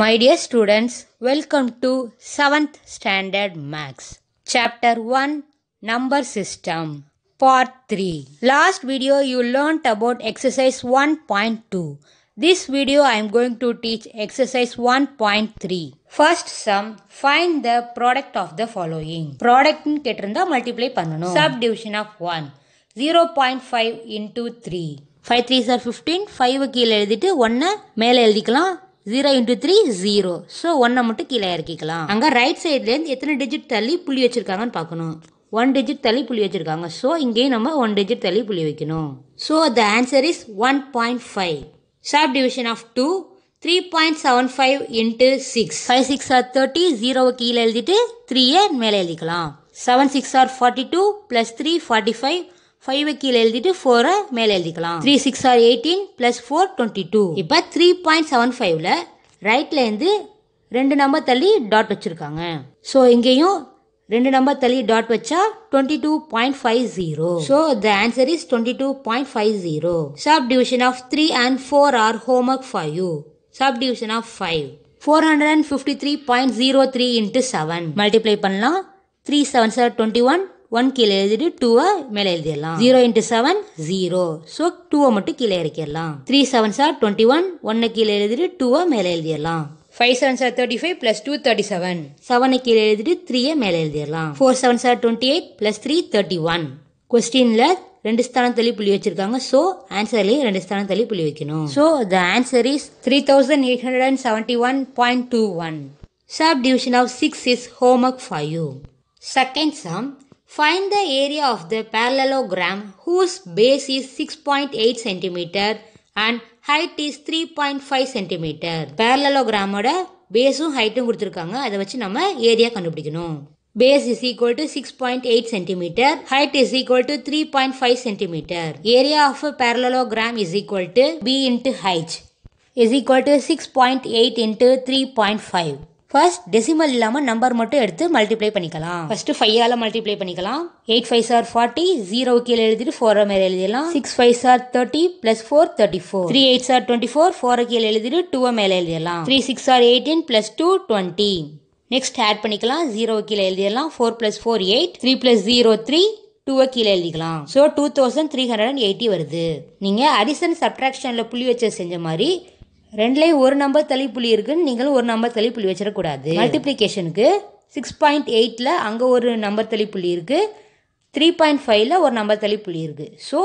My dear students, welcome to 7th Standard Max. Chapter 1 Number System Part 3 Last video you learnt about exercise 1.2. This video I am going to teach exercise 1.3. First sum find the product of the following ப்ராடக்ட்னு கேட்டிருந்தா multiply பண்ணணும் sub division of one zero point five into three five three are fifteen five கீழே எழுதிட்டு ஒன்னை மேலே எழுதிக்கலாம் zero into three zero so ஒன்னை மட்டும் கீழே இறக்கிக்கலாம் அங்கே ரைட் சைட்லேருந்து எத்தனை டிஜிட் தள்ளி புள்ளி வச்சுருக்காங்கன்னு பார்க்கணும் ஒன் டிஜிட் தள்ளி புள்ளி வச்சுருக்காங்க ஸோ இங்கேயும் நம்ம ஒன் டிஜிட் தள்ளி புள்ளி வைக்கணும் so the answer is one point five sharp division of two three point seven five into six five six are thirty ஜீரோவை கீழே எழுதிட்டு த்ரீயை மேலே எழுதிக்கலாம் seven six are forty two plus three forty five ஃபைவை கீழே எழுதிட்டு ஃபோரை மேலே எழுதிக்கலாம் three six are eighteen plus four twenty two இப்போ த்ரீ பாயிண்ட் செவன் ஃபைவ்ல ரைட்லேருந்து ரெண்டு நம்பர் தள்ளி டாட் வச்சுருக்காங்க ஸோ இங்கேயும் ரெண்டு நம்பர் தள்ளி டாட் வச்சா twenty two point five zero so the answer is twenty two point five zero sub division of three and four are homework for you sub division of five four hundred and fifty three point zero three into seven multiply பண்ணலாம் three seven are twenty one one கீழே எழுதிட்டு டூவை மேலே எழுதிடலாம் zero into seven zero so டூவை மட்டும் கீழே இறக்கிடலாம் three seven are twenty one ஒன்று கீழே எழுதிட்டு டூவை மேலே எழுதிடலாம் five seven are thirty five plus two thirty seven செவனை கீழே எழுதிட்டு த்ரீயை மேலே எழுதிடலாம் four seven are twenty eight plus three thirty one கொஸ்டினில் ரெண்டு ஸ்தானம் தள்ளி புள்ளி வச்சிருக்காங்க ஸோ ஆன்சர்லேயும் ரெண்டு ஸ்தானம் தள்ளி புள்ளி வைக்கணும் so the answer is three thousand eight hundred and seventy one point two one sub division of six is home for you second sum the area Find the area of the parallelogram whose base is 6.8 cm and height is 3.5 cm. parallelogram-ஓட பேஸும் ஹைட்டும் கொடுத்துருக்காங்க அதை வச்சு நம்ம area கண்டுபிடிக்கணும் base is equal to six point eight centimetre height is equal to three point five centimetre area of parallelogram is equal to B into H is equal to six point eight into three point five first decimal இல்லாமல் number மட்டும் எடுத்து multiply பண்ணிக்கலாம் first ஃபைவால் multiply பண்ணிக்கலாம் eight five are forty zero கீழே எழுதிட்டு four மேலே எழுதிடலாம் six five are thirty plus four thirty four three eight are twenty four four கீழே எழுதிட்டு டூ மேலே எழுதிடலாம் three six are eighteen plus two twenty next add பண்ணிக்கலாம் ஜீரோ கீழே எழுதிடலாம் four plus four eight three plus zero three டூவை கீழே எழுதிக்கலாம் so two thousand three hundred and eighty வருது நீங்கள் அடிசன் சப்ட்ராக்ஷனில் புள்ளி வச்சு செஞ்ச மாதிரி ரெண்டுலேயும் ஒரு நம்பர் புள்ளி இருக்குன்னு நீங்கள் ஒரு நம்பர் புள்ளி வச்சிடக்கூடாது மல்டிப்ளிகேஷனுக்கு சிக்ஸ் பாயிண்ட் எயிட்டில் அங்கே ஒரு நம்பர் புள்ளி இருக்குது த்ரீ பாயிண்ட் ஃபைவ்ல ஒரு நம்பர் புள்ளி இருக்குது ஸோ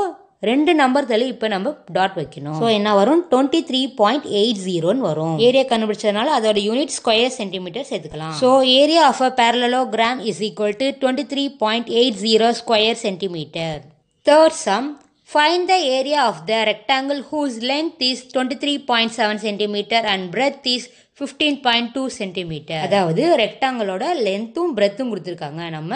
ரெண்டு நம்பர் தள்ளி இப்போ நம்ம டாட் வைக்கணும் ஸோ என்ன வரும் டுவெண்ட்டி த்ரீ பாயிண்ட் எயிட் ஜீரோன்னு வரும் ஏரியா கண்டுபிடிச்சதுனால அதோட யூனிட் ஸ்கொயர் சென்டிமீட்டர் சேர்த்துக்கலாம் so area of a parallelogram is equal to twenty three point eight zero square centimetre third sum find the the area of rectangle whose length is twenty three whose seven centimetre and cm is fifteen is two centimetre அதாவது ரெக்டாங்கிளோட லென்த்தும் பிரெத்தும் கொடுத்துருக்காங்க நம்ம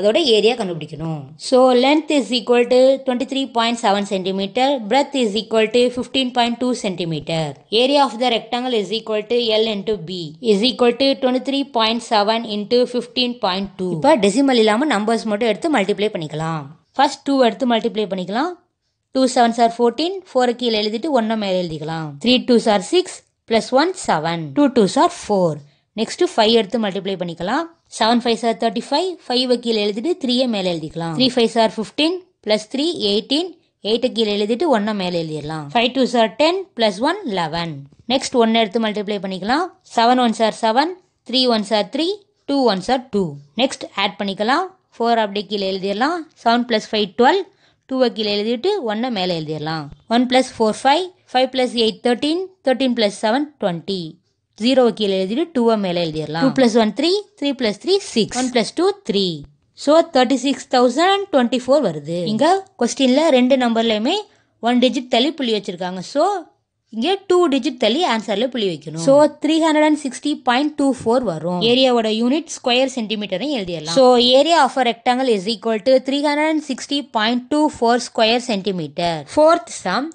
அதோட area கண்டுபிடிக்கணும் so length is equal to twenty three point seven centimetre breadth is equal to fifteen point two centimetre area of the rectangle is equal to L into B is equal to twenty three point seven into fifteen point two இப்போ decimal இல்லாமல் numbers மட்டும் எடுத்து multiply பண்ணிக்கலாம் first two எடுத்து multiply பண்ணிக்கலாம் two sevens are fourteen four கீழே எழுதிட்டு ஒன்றை மேலே எழுதிக்கலாம் three twos are six plus one seven two twos are four next five எடுத்து மல்டிப்ளை பண்ணிக்கலாம் seven five are thirty five five கீழே எழுதிட்டு த்ரீயை மேலே எழுதிக்கலாம் three five are fifteen plus three eighteen எயிட்டை கீழே எழுதிட்டு ஒன்றை மேலே எழுதிடலாம் five two are ten plus one eleven next ஒன்று எடுத்து மல்டிப்ளை பண்ணிக்கலாம் seven one are seven three one are three two one are two next add பண்ணிக்கலாம் ஃபோர் அப்படியே கீழே எழுதிடலாம் செவன் ப்ளஸ் ஃபைவ் டுவெல் டூவை கீழே எழுதிட்டு ஒன்னை மேலே எழுதிடலாம் one plus four five five plus eight thirteen thirteen plus seven twenty ஜீரோவை கீழே எழுதிட்டு டூவை மேலே எழுதிடலாம் two plus one three three plus three six one plus two three so thirty six thousand twenty four வருது இங்கே கொஸ்டினில் ரெண்டு நம்பர்லையுமே ஒன் டிஜிட் தள்ளி புள்ளி வச்சுருக்காங்க ஸோ இங்கே டூ டிஜிட் தள்ளி ஆன்சரில் புள்ளி வைக்கணும் so three hundred and sixty point two four வரும் ஏரியாவோட யூனிட் ஸ்கொயர் சென்டிமீட்டரையும் எழுதியலாம் so area of a rectangle is equal to three hundred and sixty point two four square centimetre fourth sum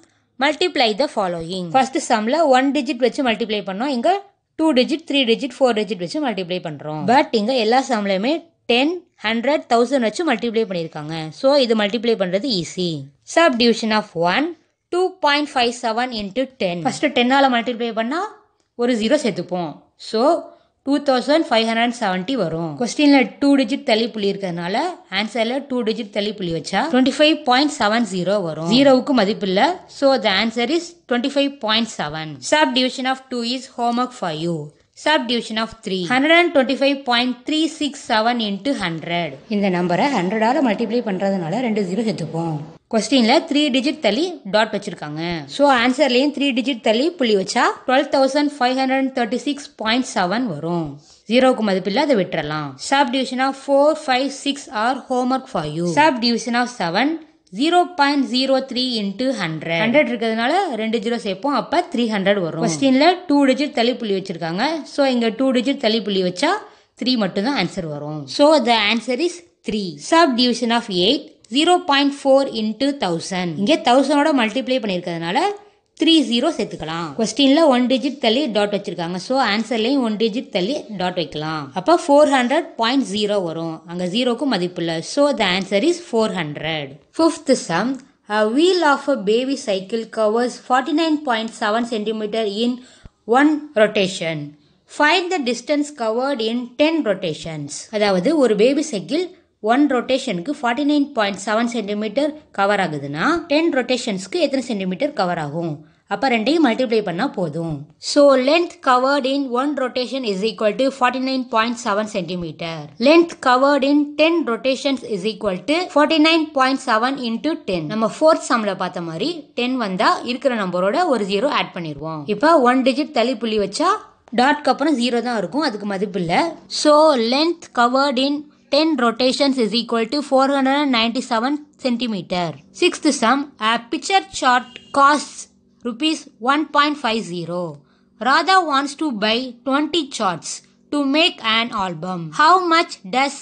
multiply the following first சம்மில் one digit வச்சு multiply பண்ணோம் இங்கே two digit three digit four digit வச்சு multiply பண்ணுறோம் but இங்கே எல்லா சம்லையுமே ten hundred thousand வச்சு மல்டிப்ளை பண்ணியிருக்காங்க ஸோ இது மல்டிப்ளை பண்ணுறது easy sub division of one two point five seven into ten first டென்னால் மல்டிப்ளை பண்ணால் ஒரு ஜீரோ சேர்த்துப்போம் so two thousand five hundred seventy வரும் கொஸ்டினில் டூ டிஜிட் தள்ளி புள்ளி இருக்கிறதுனால ஆன்சரில் டூ டிஜிட் தள்ளி புள்ளி வச்சா twenty five point seven zero வரும் ஜீரோவுக்கு மதிப்பில்லை so the answer is twenty five point seven sub division of two is homework for you sub division of three hundred and twenty five point three six seven into hundred இந்த நம்பரை ஹண்ட்ரடால் multiply பண்ணுறதுனால ரெண்டு zero சேர்த்துப்போம் கொஸ்டினில் three digit தள்ளி dot வச்சுருக்காங்க so ஆன்சர்லேயும் த்ரீ டிஜிட் தள்ளி புள்ளி வச்சா twelve thousand five hundred thirty six point seven வரும் ஜீரோவுக்கு மதிப்பில் அதை விட்டுறலாம் sub division of four five six are homework for you sub division of seven zero point zero three into hundred hundred இருக்கிறதுனால ரெண்டு ஜீரோ சேர்ப்போம் அப்போ three hundred வரும் கொஸ்டினில் டூ டிஜிட் தள்ளி புள்ளி வச்சுருக்காங்க ஸோ இங்கே டூ டிஜிட் தள்ளி புள்ளி வச்சா த்ரீ மட்டும்தான் ஆன்சர் வரும் so the answer is three sub division of eight zero point four into thousand இங்கே தௌசண்டோட மல்டிப்ளை பண்ணியிருக்கிறதுனால த்ரீ ஜீரோ சேர்த்துக்கலாம் கொஸ்டினில் ஒன் டிஜிட் தள்ளி டாட் வச்சுருக்காங்க ஸோ ஆன்சர்லேயும் ஒன் டிஜிட் தள்ளி டாட் வைக்கலாம் அப்போ ஃபோர் ஹண்ட்ரட் பாயிண்ட் ஜீரோ வரும் அங்கே ஜீரோக்கும் மதிப்பு இல்லை so the answer is four hundred fifth sum wheel of a baby cycle covers forty nine point seven centimetre in one rotation five the distance covered in ten rotations அதாவது ஒரு baby cycle one ரொட்டேஷனுக்கு forty nine point seven centimetre cover ஆகுதுன்னா ten ரொட்டேஷன்ஸ்க்கு எத்தனை centimetre cover ஆகும் அப்போ ரெண்டையும் multiply பண்ணால் போதும் so length covered in one rotation is equal to forty nine point seven centimetre length covered in ten rotations is equal to forty nine point seven into ten நம்ம fourth சம்மில் பார்த்த மாதிரி ten வந்தால் இருக்கிற நம்பரோட ஒரு ஜீரோ ஆட் பண்ணிடுவோம் இப்போ ஒன் டிஜிட் தள்ளி புள்ளி வச்சா டாட்க்கு அப்புறம் ஜீரோ தான் இருக்கும் அதுக்கு மதிப்பு இல்லை so length covered in 10 rotations is equal to 497 uh Sixth sum, a picture chart costs rupees 1.50. Radha wants to buy 20 charts to make an album. How much does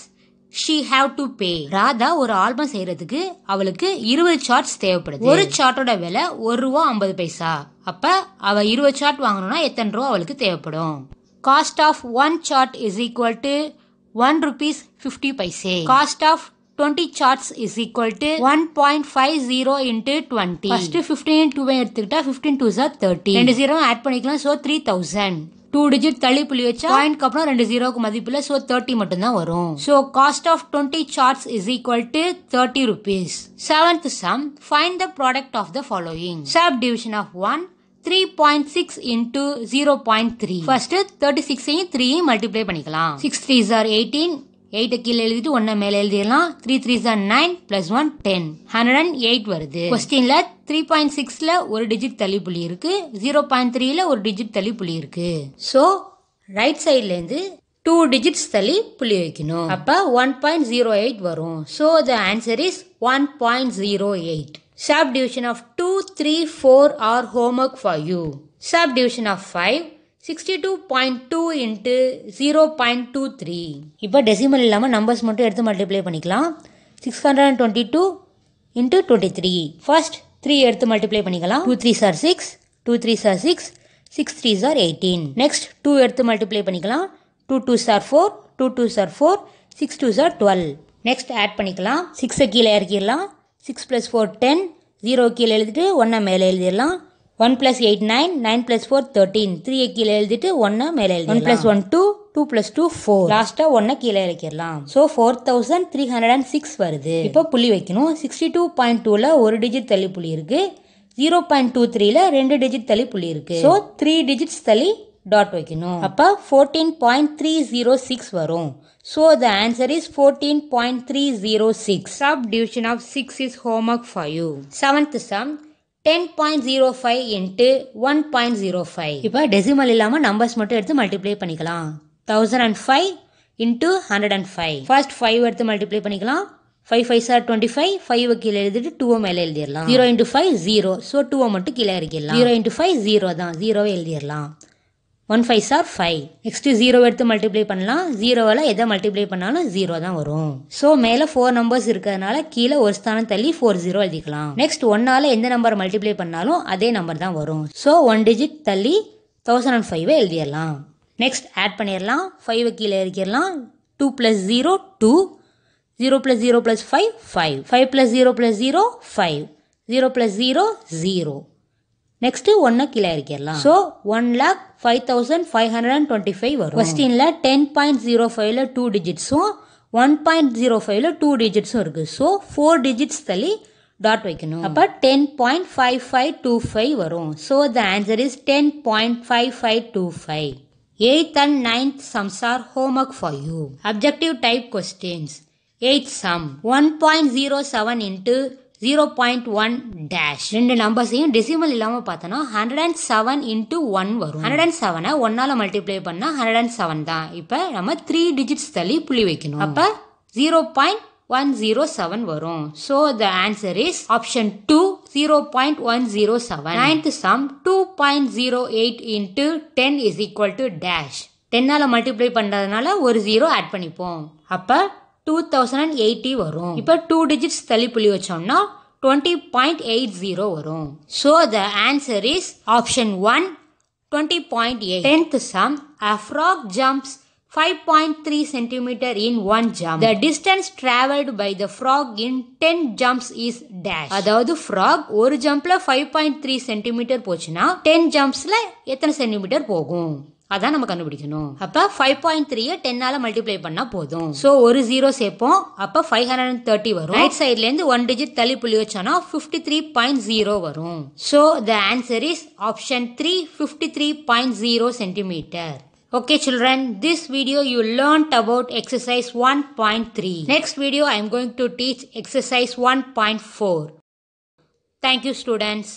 she have to pay Radha ஒரு album செய்யறதுக்கு அவளுக்கு இருபது charts தேவைப்படுது ஒரு சார்ட்டோட விலை ஒரு ரூபா ஐம்பது பைசா அப்ப அவ இருபது சார்ட் வாங்கணும்னா எத்தனை ரூபா அவளுக்கு தேவைப்படும் cost of one chart is equal to one rupees fifty paise cost of twenty charts is equal to one point five zero into twenty first fifteen டூவை எடுத்துக்கிட்டா ஃபிஃப்டீன் டூ சார் தேர்ட்டி ரெண்டு ஜீரோ ஆட் பண்ணிக்கலாம் so three thousand two digit தள்ளி புள்ளி வச்சா பாயிண்ட்க்கு அப்புறம் ரெண்டு ஜீரோக்கு மதிப்பில் ஸோ தேர்ட்டி மட்டும்தான் வரும் so cost of twenty charts is equal to thirty rupees seventh sum find the product of the following sub division of one three point six into zero point three first thirty சிக்ஸையும் த்ரீயும் multiply பண்ணிக்கலாம் six three are eighteen எயிட்டை கீழே எழுதிட்டு ஒன்றை மேலே எழுதிடலாம் three three are nine plus one ten hundred and eight வருது கொஸ்டின்ல த்ரீ பாயிண்ட் சிக்ஸ்ல ஒரு டிஜிட் தள்ளி புள்ளி இருக்கு ஜீரோ பாயிண்ட் த்ரீல ஒரு டிஜிட் தள்ளி புள்ளி இருக்கு ஸோ ரைட் சைட்லேருந்து டூ டிஜிட்ஸ் தள்ளி புள்ளி வைக்கணும் அப்போ ஒன் பாயிண்ட் ஜீரோ எயிட் வரும் so the answer is one point zero eight division of two three four are Subdivision you 2, division of five sixty two point two into zero 62.2 two three இப்போ decimal இல்லாமல் numbers மட்டும் எடுத்து multiply பண்ணிக்கலாம் six hundred and twenty two into twenty three first three எடுத்து multiply பண்ணிக்கலாம் two three are six two three are six six three are eighteen next two எடுத்து multiply பண்ணிக்கலாம் two two are four two two are four six two are twelve next add பண்ணிக்கலாம் சிக்ஸை கீழே இறக்கிடலாம் six plus four ten zero கீழே எழுதிட்டு ஒன்றை மேலே எழுதிடலாம் one plus eight nine nine plus four thirteen த்ரீயை கீழே எழுதிட்டு ஒன்றை மேலே எழுதி one plus one two two plus two four லாஸ்ட்டாக ஒன்றை கீழே இறக்கிடலாம் so four thousand three hundred and six வருது இப்போ புள்ளி வைக்கணும் சிக்ஸ்டி டூ பாயிண்ட் டூவில் ஒரு டிஜிட் தள்ளி புள்ளி இருக்குது ஜீரோ பாயிண்ட் டூ த்ரீல ரெண்டு டிஜிட் தள்ளி புள்ளி இருக்குது ஸோ த்ரீ டிஜிட்ஸ் தள்ளி டாட் வைக்கணும் அப்போ fourteen point three zero six வரும் so the fourteen So the answer is 14.306. Subdivision of 6 is homework for you. Seventh sum ten point zero five into one point zero five இப்போ decimal இல்லாமல் numbers மட்டும் எடுத்து multiply பண்ணிக்கலாம் thousand and five into hundred and five first five எடுத்து multiply பண்ணிக்கலாம் five five are twenty five five கீழே எழுதிட்டு டூவை மேலே எழுதிடலாம் zero into five zero so டூவை மட்டும் கீழே இறக்கிடலாம் ஜீரோ இன்ட்டு ஃபைவ் ஜீரோ தான் ஜீரோவை எழுதிடலாம் one five are five next zero எடுத்து மல்டிப்ளை பண்ணலாம் ஜீரோவில் எதை மல்டிப்ளை பண்ணாலும் ஜீரோ தான் வரும் ஸோ மேலே ஃபோர் நம்பர்ஸ் இருக்கிறதுனால கீழே ஒரு ஸ்தானம் தள்ளி ஃபோர் ஜீரோ எழுதிக்கலாம் நெக்ஸ்ட் ஒன்னால் எந்த நம்பர் மல்டிப்ளை பண்ணாலும் அதே நம்பர் தான் வரும் ஸோ ஒன் டிஜிட் தள்ளி தௌசண்ட் அண்ட் ஃபைவ் எழுதிடலாம் நெக்ஸ்ட் ஆட் பண்ணிடலாம் ஃபைவை கீழே இறக்கிடலாம் two plus zero two zero plus zero plus five five five plus zero plus zero five zero plus zero zero next ஒன்னு கீழே இறக்கிடலாம் so one lakh five thousand five hundred and twenty five வரும் கொஸ்டினில் ten point zero ஃபைவ்ல two டிஜிட்ஸும் one point zero ஃபைவ்ல two டிஜிட்ஸும் இருக்குது ஸோ ஃபோர் டிஜிட்ஸ் தள்ளி டாட் வைக்கணும் அப்போ ten point five five two five வரும் so the answer is ten point five five two five eighth and ninth sums are homework for you objective type questions eight sum one point zero seven into zero point one dash ரெண்டு நம்பர்ஸையும் decimal இல்லாமல் பார்த்தோன்னா hundred and seven into one வரும் hundred and செவனை ஒன்னால் multiply பண்ணால் hundred and seven தான் இப்போ நம்ம த்ரீ டிஜிட்ஸ் தள்ளி புள்ளி வைக்கணும் அப்போ zero point one zero seven வரும் so the answer is option two zero point one zero seven ninth sum two point zero eight into ten is equal to dash டென்னால் multiply பண்ணுறதுனால ஒரு zero add பண்ணிப்போம் அப்போ two thousand and eighty வரும் இப்போ two digits தள்ளி புள்ளி வச்சோம்னா டுவெண்ட்டி பாயிண்ட் எயிட் ஜீரோ வரும் so the answer is option one twenty point eight tenth sum a frog jumps three centimetre in one jump the distance traveled by the frog in ten jumps is dash. அதாவது frog ஒரு ஜம்ப்ல three centimetre போச்சுன்னா ten ஜம்ப்ஸ்ல எத்தனை centimetre போகும் அதான் நம்ம கண்டுபிடிக்கணும் அப்போ ஃபைவ் பாயிண்ட் த்ரீ டென்னால் மல்டிப்ளை பண்ணால் போதும் ஸோ ஒரு ஜீரோ சேர்ப்போம் அப்போ ஃபைவ் ஹண்ட்ரட் அண்ட் தேர்ட்டி வரும் ரைட் இருந்து ஒன் டிஜிட் தள்ளி புள்ளி வச்சோன்னா ஃபிஃப்டி த்ரீ பாயிண்ட் ஜீரோ வரும் so the answer is option three fifty three point zero centimetre Okay children, this video you learnt about exercise 1.3. Next video I am going to teach exercise 1.4. Thank you students.